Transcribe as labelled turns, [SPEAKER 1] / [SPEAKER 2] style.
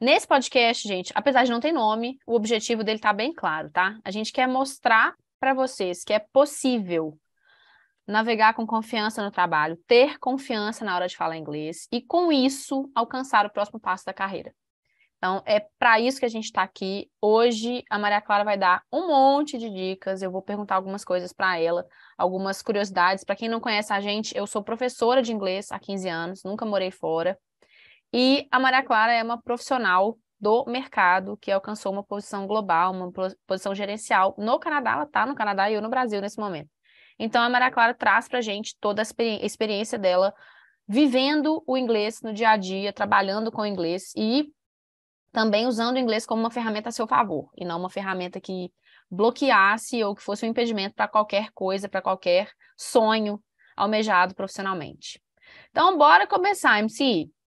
[SPEAKER 1] Nesse podcast, gente, apesar de não ter nome, o objetivo dele tá bem claro, tá? A gente quer mostrar para vocês que é possível navegar com confiança no trabalho, ter confiança na hora de falar inglês e, com isso, alcançar o próximo passo da carreira. Então, é para isso que a gente está aqui. Hoje, a Maria Clara vai dar um monte de dicas. Eu vou perguntar algumas coisas para ela, algumas curiosidades. Para quem não conhece a gente, eu sou professora de inglês há 15 anos, nunca morei fora. E a Maria Clara é uma profissional do mercado que alcançou uma posição global, uma posição gerencial no Canadá. Ela está no Canadá e eu no Brasil nesse momento. Então, a Maria Clara traz para a gente toda a experiência dela vivendo o inglês no dia a dia, trabalhando com o inglês e também usando o inglês como uma ferramenta a seu favor e não uma ferramenta que bloqueasse ou que fosse um impedimento para qualquer coisa, para qualquer sonho almejado profissionalmente. Então, bora começar, MC.